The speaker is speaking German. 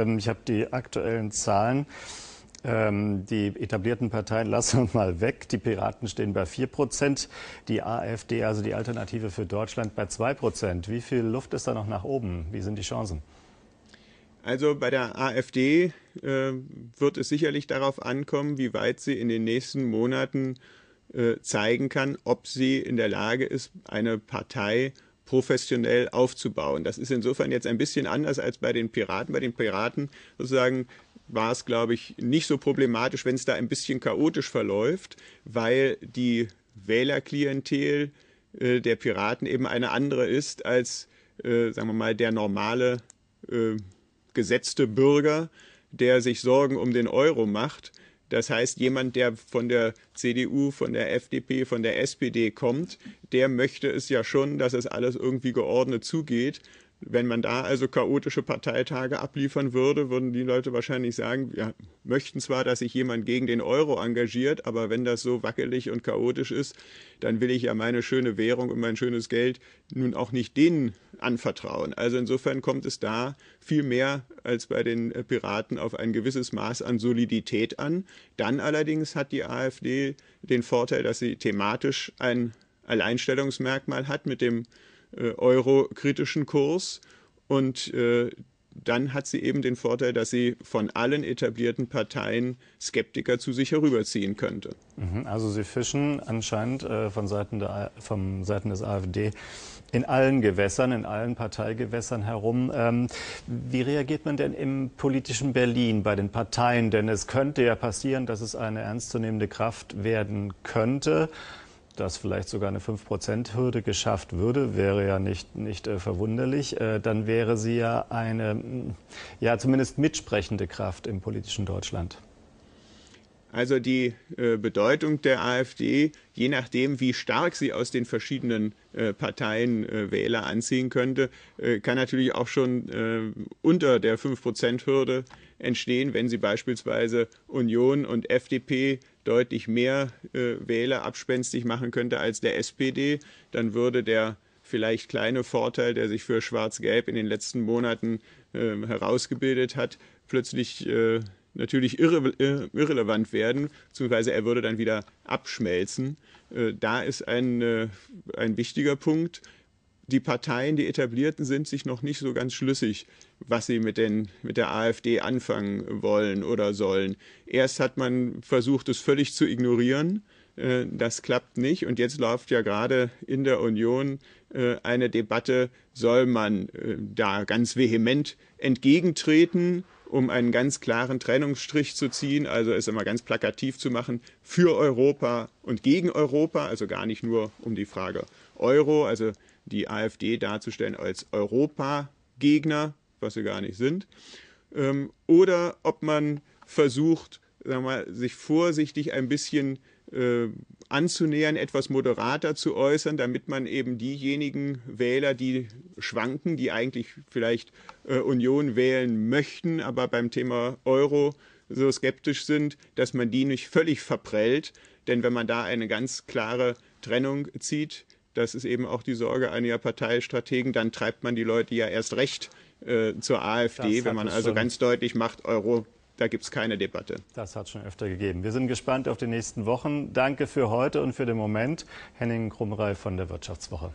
Ähm, ich habe die aktuellen Zahlen. Ähm, die etablierten Parteien lassen wir mal weg. Die Piraten stehen bei 4 Prozent, die AfD, also die Alternative für Deutschland, bei 2 Prozent. Wie viel Luft ist da noch nach oben? Wie sind die Chancen? Also bei der AfD äh, wird es sicherlich darauf ankommen, wie weit sie in den nächsten Monaten äh, zeigen kann, ob sie in der Lage ist, eine Partei professionell aufzubauen. Das ist insofern jetzt ein bisschen anders als bei den Piraten. Bei den Piraten sozusagen war es, glaube ich, nicht so problematisch, wenn es da ein bisschen chaotisch verläuft, weil die Wählerklientel äh, der Piraten eben eine andere ist als, äh, sagen wir mal, der normale äh, gesetzte Bürger, der sich Sorgen um den Euro macht das heißt, jemand, der von der CDU, von der FDP, von der SPD kommt, der möchte es ja schon, dass es alles irgendwie geordnet zugeht. Wenn man da also chaotische Parteitage abliefern würde, würden die Leute wahrscheinlich sagen, wir möchten zwar, dass sich jemand gegen den Euro engagiert, aber wenn das so wackelig und chaotisch ist, dann will ich ja meine schöne Währung und mein schönes Geld nun auch nicht denen anvertrauen. Also insofern kommt es da viel mehr als bei den Piraten auf ein gewisses Maß an Solidität an. Dann allerdings hat die AfD den Vorteil, dass sie thematisch ein Alleinstellungsmerkmal hat mit dem äh, kritischen Kurs. Und äh, dann hat sie eben den Vorteil, dass sie von allen etablierten Parteien Skeptiker zu sich herüberziehen könnte. Mhm, also sie fischen anscheinend äh, von Seiten, der, von Seiten des AfD in allen Gewässern, in allen Parteigewässern herum. Ähm, wie reagiert man denn im politischen Berlin bei den Parteien? Denn es könnte ja passieren, dass es eine ernstzunehmende Kraft werden könnte dass vielleicht sogar eine 5-Prozent-Hürde geschafft würde, wäre ja nicht, nicht äh, verwunderlich, äh, dann wäre sie ja eine, mm, ja, zumindest mitsprechende Kraft im politischen Deutschland. Also die äh, Bedeutung der AfD, je nachdem, wie stark sie aus den verschiedenen äh, Parteien äh, Wähler anziehen könnte, äh, kann natürlich auch schon äh, unter der 5-Prozent-Hürde entstehen, wenn sie beispielsweise Union und FDP deutlich mehr äh, Wähler abspenstig machen könnte als der SPD, dann würde der vielleicht kleine Vorteil, der sich für Schwarz-Gelb in den letzten Monaten herausgebildet hat, plötzlich natürlich irre, äh, irrelevant werden, beziehungsweise er würde dann wieder abschmelzen. Äh, da ist ein, äh, ein wichtiger Punkt. Die Parteien, die etablierten, sind sich noch nicht so ganz schlüssig, was sie mit, den, mit der AfD anfangen wollen oder sollen. Erst hat man versucht, es völlig zu ignorieren äh, das klappt nicht. Und jetzt läuft ja gerade in der Union äh, eine Debatte, soll man äh, da ganz vehement entgegentreten, um einen ganz klaren Trennungsstrich zu ziehen, also es immer ganz plakativ zu machen, für Europa und gegen Europa, also gar nicht nur um die Frage Euro, also die AfD darzustellen als Europa-Gegner, was sie gar nicht sind, ähm, oder ob man versucht, sagen wir, sich vorsichtig ein bisschen äh, anzunähern, etwas moderater zu äußern, damit man eben diejenigen Wähler, die schwanken, die eigentlich vielleicht äh, Union wählen möchten, aber beim Thema Euro so skeptisch sind, dass man die nicht völlig verprellt. Denn wenn man da eine ganz klare Trennung zieht, das ist eben auch die Sorge einiger Parteistrategen, dann treibt man die Leute ja erst recht äh, zur AfD, wenn man also ganz deutlich macht, Euro da gibt es keine Debatte. Das hat schon öfter gegeben. Wir sind gespannt auf die nächsten Wochen. Danke für heute und für den Moment. Henning Krummerei von der Wirtschaftswoche.